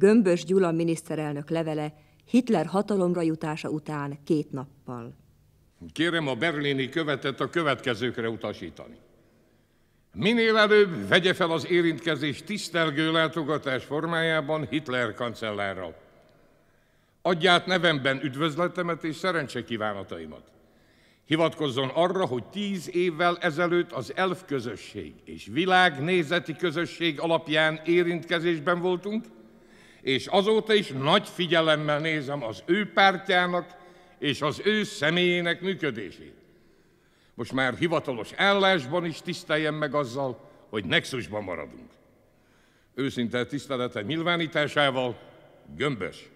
Gömbös Gyula miniszterelnök levele Hitler hatalomra jutása után két nappal. Kérem a berlini követet a következőkre utasítani. Minél előbb vegye fel az érintkezés tisztelgő látogatás formájában Hitler kancellárral. Adját nevemben üdvözletemet és szerencse kívánataimat. Hivatkozzon arra, hogy tíz évvel ezelőtt az elf közösség és világnézeti közösség alapján érintkezésben voltunk, és azóta is nagy figyelemmel nézem az ő pártjának és az ő személyének működését. Most már hivatalos ellásban is tiszteljen meg azzal, hogy nexusban maradunk. Őszinte tiszteletem nyilvánításával, gömbös.